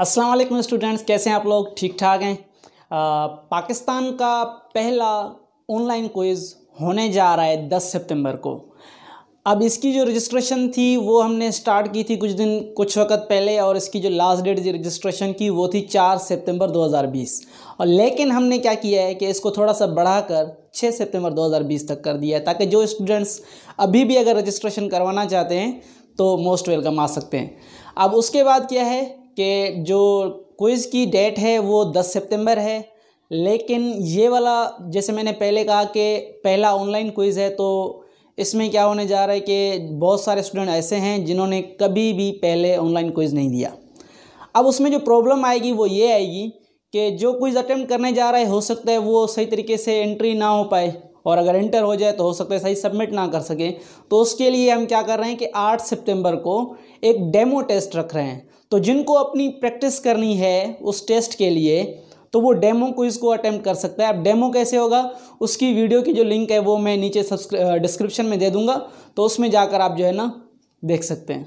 अस्सलाम वालेकुम स्टूडेंट्स कैसे हैं आप लोग ठीक ठाक हैं पाकिस्तान का पहला ऑनलाइन क्विज़ होने जा रहा है 10 सितंबर को अब इसकी जो रजिस्ट्रेशन थी वो हमने स्टार्ट की थी कुछ दिन कुछ वक्त पहले और इसकी जो लास्ट डेट रजिस्ट्रेशन की वो थी 4 सितंबर 2020 और लेकिन हमने क्या किया है कि इसको थोड़ा सा बढ़ाकर 6 सितंबर 2020 तक कर दिया है ताकि जो स्टूडेंट्स अभी भी अगर रजिस्ट्रेशन करवाना चाहते हैं तो मोस्ट वेलकम आ सकते हैं अब उसके बाद क्या है कि जो क्विज़ की डेट है वो दस सितंबर है लेकिन ये वाला जैसे मैंने पहले कहा कि पहला ऑनलाइन क्विज़ है तो इसमें क्या होने जा रहा है कि बहुत सारे स्टूडेंट ऐसे हैं जिन्होंने कभी भी पहले ऑनलाइन क्विज़ नहीं दिया अब उसमें जो प्रॉब्लम आएगी वो ये आएगी कि जो क्विज़ अटैम्प्ट करने जा रहा है हो सकता है वो सही तरीके से एंट्री ना हो पाए और अगर एंटर हो जाए तो हो सकता है सही सबमिट ना कर सकें तो उसके लिए हम क्या कर रहे हैं कि आठ सितंबर को एक डेमो टेस्ट रख रहे हैं तो जिनको अपनी प्रैक्टिस करनी है उस टेस्ट के लिए तो वो डेमो को को अटैम्प्ट कर सकता है अब डेमो कैसे होगा उसकी वीडियो की जो लिंक है वो मैं नीचे डिस्क्रिप्शन में दे दूंगा तो उसमें जाकर आप जो है ना देख सकते हैं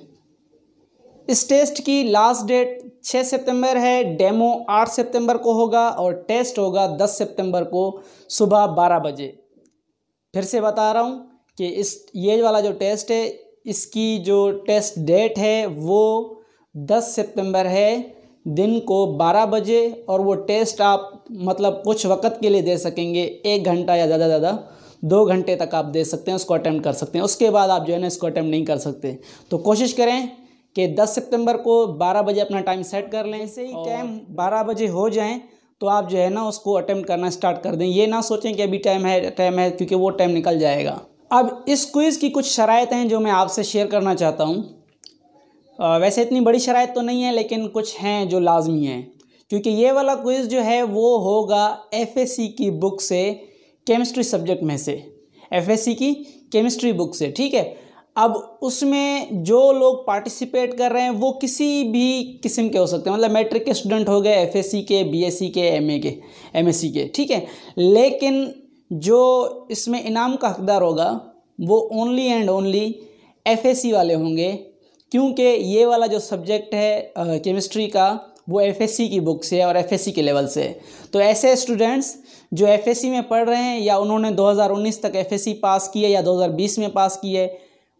इस टेस्ट की लास्ट डेट 6 सितंबर है डेमो 8 सितंबर को होगा और टेस्ट होगा 10 सितंबर को सुबह 12 बजे फिर से बता रहा हूँ कि इस ये वाला जो टेस्ट है इसकी जो टेस्ट डेट है वो 10 सितंबर है दिन को 12 बजे और वो टेस्ट आप मतलब कुछ वक्त के लिए दे सकेंगे एक घंटा या ज़्यादा ज़्यादा दो घंटे तक आप दे सकते हैं उसको अटैम्प्ट कर सकते हैं उसके बाद आप जो है ना इसको अटैम्प्ट नहीं कर सकते तो कोशिश करें कि 10 सितंबर को 12 बजे अपना टाइम सेट कर लें ऐसे ही टाइम 12 बजे हो जाएं तो आप जो है ना उसको अटैम्प्ट करना स्टार्ट कर दें ये ना सोचें कि अभी टाइम है टाइम है क्योंकि वो टाइम निकल जाएगा अब इस क्विज़ की कुछ शरात हैं जो मैं आपसे शेयर करना चाहता हूँ वैसे इतनी बड़ी शरात तो नहीं है लेकिन कुछ हैं जो लाजमी हैं क्योंकि ये वाला क्विज़ जो है वो होगा एफ की बुक से केमिस्ट्री सब्जेक्ट में से एफ की केमिस्ट्री बुक से ठीक है अब उसमें जो लोग पार्टिसिपेट कर रहे हैं वो किसी भी किस्म के हो सकते हैं मतलब मैट्रिक के स्टूडेंट हो गए एफएससी के बीएससी के एमए के एमएससी के ठीक है लेकिन जो इसमें इनाम का हकदार होगा वो ओनली एंड ओनली एफएससी वाले होंगे क्योंकि ये वाला जो सब्जेक्ट है केमिस्ट्री का वो एफ की बुक से है और एफ के लेवल से है तो ऐसे स्टूडेंट्स जो एफ में पढ़ रहे हैं या उन्होंने 2019 तक एफ पास किए या 2020 में पास किए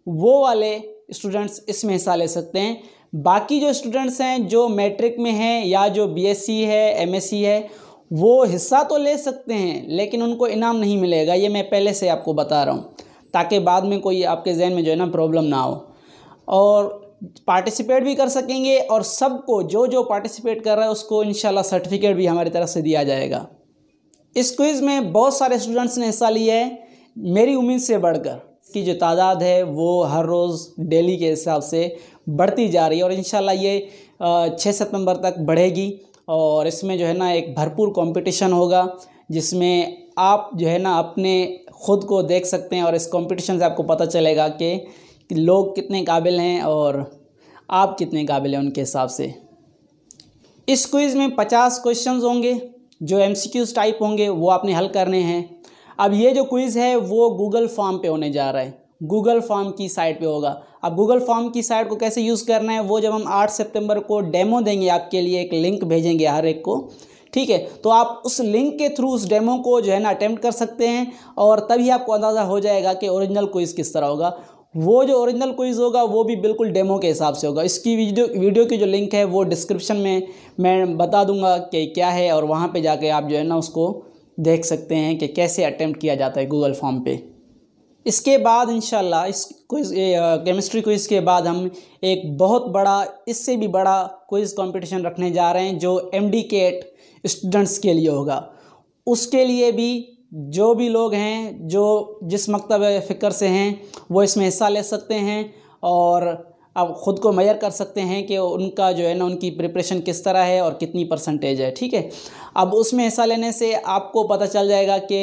वो वाले स्टूडेंट्स इसमें हिस्सा ले सकते हैं बाकी जो स्टूडेंट्स हैं जो मैट्रिक में हैं या जो बीएससी है एमएससी है वो हिस्सा तो ले सकते हैं लेकिन उनको इनाम नहीं मिलेगा ये मैं पहले से आपको बता रहा हूँ ताकि बाद में कोई आपके जहन में जो है ना प्रॉब्लम ना हो और पार्टिसिपेट भी कर सकेंगे और सबको जो जो पार्टिसिपेट कर रहा है उसको इन सर्टिफिकेट भी हमारी तरफ से दिया जाएगा इस क्विज़ में बहुत सारे स्टूडेंट्स ने हिस्सा लिया है मेरी उम्मीद से बढ़कर की जो तादाद है वो हर रोज़ डेली के हिसाब से बढ़ती जा रही है और इन ये छः सितंबर तक बढ़ेगी और इसमें जो है ना एक भरपूर कंपटीशन होगा जिसमें आप जो है ना अपने ख़ुद को देख सकते हैं और इस कंपटीशन से आपको पता चलेगा कि लोग कितने काबिल हैं और आप कितने काबिल हैं उनके हिसाब से इस क्विज़ में पचास क्वेश्चंस होंगे जो एम टाइप होंगे वो आपने हल करने हैं अब ये जो क्विज़ है वो गूगल फॉर्म पे होने जा रहा है गूगल फॉर्म की साइट पे होगा अब गूगल फॉर्म की साइट को कैसे यूज़ करना है वो जब हम 8 सितंबर को डेमो देंगे आपके लिए एक लिंक भेजेंगे हर एक को ठीक है तो आप उस लिंक के थ्रू उस डेमो को जो है ना अटैम्प्ट कर सकते हैं और तभी आपको अंदाज़ा हो जाएगा कि ओरिजिनल क्विज़ किस तरह होगा वो जो ओरिजिनल क्विज़ होगा वो भी बिल्कुल डेमो के हिसाब से होगा इसकी वीडियो वीडियो की जो लिंक है वो डिस्क्रिप्शन में मैं बता दूंगा कि क्या है और वहाँ पे जाके आप जो है ना उसको देख सकते हैं कि कैसे अटैम्प्ट किया जाता है गूगल फॉर्म पे इसके बाद इन इस केमिस्ट्री क्विज़ के बाद हम एक बहुत बड़ा इससे भी बड़ा क्विज़ कंपटीशन रखने जा रहे हैं जो एम डी केट स्टूडेंट्स के लिए होगा उसके लिए भी जो भी लोग हैं जो जिस मकतब फ़िक्र से हैं वो इसमें हिस्सा ले सकते हैं और आप ख़ुद को मैयर कर सकते हैं कि उनका जो है ना उनकी प्रिपरेशन किस तरह है और कितनी परसेंटेज है ठीक है अब उसमें हिस्सा लेने से आपको पता चल जाएगा कि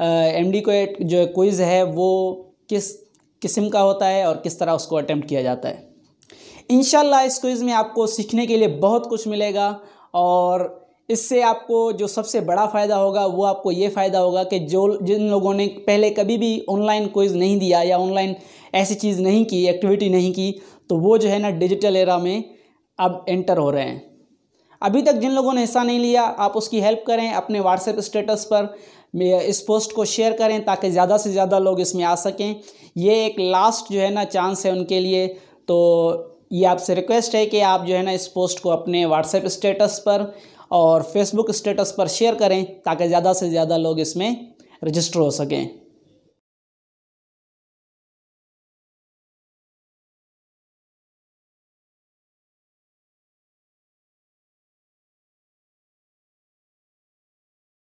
एम डी जो क्विज़ है वो किस किस्म का होता है और किस तरह उसको अटैम्प्ट किया जाता है इन इस क्विज़ में आपको सीखने के लिए बहुत कुछ मिलेगा और इससे आपको जो सबसे बड़ा फ़ायदा होगा वो आपको ये फ़ायदा होगा कि जो जिन लोगों ने पहले कभी भी ऑनलाइन क्विज़ नहीं दिया या ऑनलाइन ऐसी चीज़ नहीं की एक्टिविटी नहीं की तो वो जो है ना डिजिटल एरा में अब एंटर हो रहे हैं अभी तक जिन लोगों ने हिस्सा नहीं लिया आप उसकी हेल्प करें अपने व्हाट्सएप स्टेटस पर इस पोस्ट को शेयर करें ताकि ज़्यादा से ज़्यादा लोग इसमें आ सकें ये एक लास्ट जो है ना चांस है उनके लिए तो ये आपसे रिक्वेस्ट है कि आप जो है ना इस पोस्ट को अपने व्हाट्सएप स्टेटस पर और फेसबुक स्टेटस पर शेयर करें ताकि ज़्यादा से ज़्यादा लोग इसमें रजिस्टर हो सकें